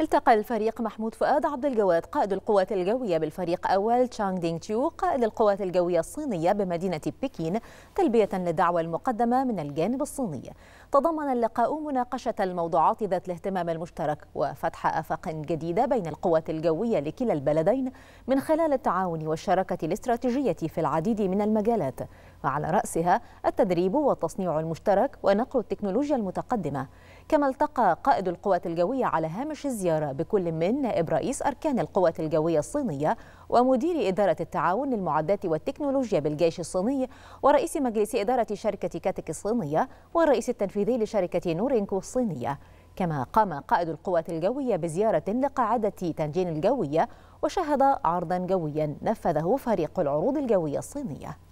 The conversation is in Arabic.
التقى الفريق محمود فؤاد عبد الجواد قائد القوات الجوية بالفريق أول تشانغ دينغ تيو قائد القوات الجوية الصينية بمدينة بكين تلبية للدعوة المقدمة من الجانب الصيني تضمن اللقاء مناقشة الموضوعات ذات الاهتمام المشترك وفتح آفاق جديدة بين القوات الجوية لكلا البلدين من خلال التعاون والشراكة الاستراتيجية في العديد من المجالات وعلى رأسها التدريب والتصنيع المشترك ونقل التكنولوجيا المتقدمة كما التقى قائد القوات الجوية على هامش الزيارة زيارة بكل من نائب رئيس أركان القوات الجوية الصينية ومدير إدارة التعاون للمعدات والتكنولوجيا بالجيش الصيني ورئيس مجلس إدارة شركة كاتك الصينية والرئيس التنفيذي لشركة نورينكو الصينية كما قام قائد القوات الجوية بزيارة لقاعدة تنجين الجوية وشهد عرضا جويا نفذه فريق العروض الجوية الصينية